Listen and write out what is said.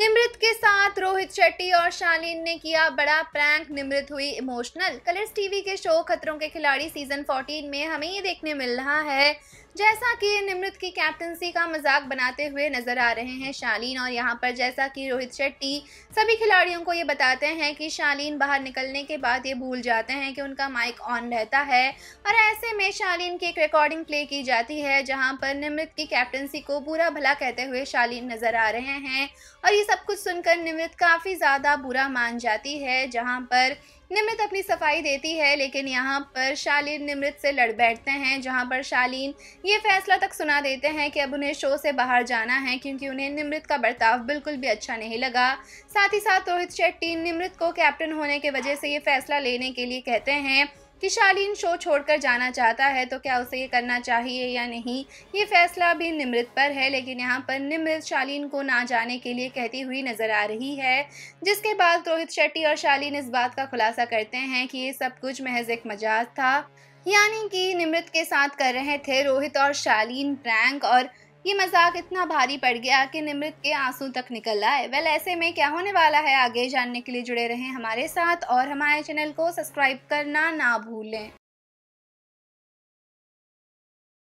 निमृत के साथ रोहित शेट्टी और शालीन ने किया बड़ा प्रैंक निमृत हुई इमोशनल कलर्स टीवी के शो खतरों के खिलाड़ी सीजन 14 में हमें ये देखने मिल रहा है जैसा कि निमृत की कैप्टनसी का मजाक बनाते हुए नजर आ रहे हैं शालीन और यहाँ पर जैसा कि रोहित शेट्टी सभी खिलाड़ियों को ये बताते हैं कि शालीन बाहर निकलने के बाद ये भूल जाते हैं कि उनका माइक ऑन रहता है और ऐसे में शालीन की एक रिकॉर्डिंग प्ले की जाती है जहाँ पर निमृत की कैप्टनसी को बुरा भला कहते हुए शालीन नजर आ रहे हैं और ये सब कुछ सुनकर निमृत काफ़ी ज़्यादा बुरा मान जाती है जहाँ पर निमृत अपनी सफाई देती है लेकिन यहाँ पर शालीन निमृत से लड़ बैठते हैं जहाँ पर शालीन ये फैसला तक सुना देते हैं कि अब उन्हें शो से बाहर जाना है क्योंकि उन्हें निमृत का बर्ताव बिल्कुल भी अच्छा नहीं लगा साथ ही साथ रोहित शेट्टी निमृत को कैप्टन होने की वजह से ये फैसला लेने के लिए कहते हैं कि शालीन शो छोड़कर जाना चाहता है तो क्या उसे ये करना चाहिए या नहीं ये फैसला भी निमृत पर है लेकिन यहाँ पर निमृत शालीन को ना जाने के लिए कहती हुई नजर आ रही है जिसके बाद रोहित शेट्टी और शालीन इस बात का खुलासा करते हैं कि ये सब कुछ महज एक मजाज था यानी कि निमृत के साथ कर रहे थे रोहित और शालीन प्रैंक और ये मजाक इतना भारी पड़ गया कि निमृत के आंसू तक निकल आए वेल ऐसे में क्या होने वाला है आगे जानने के लिए जुड़े रहें हमारे साथ और हमारे चैनल को सब्सक्राइब करना ना भूलें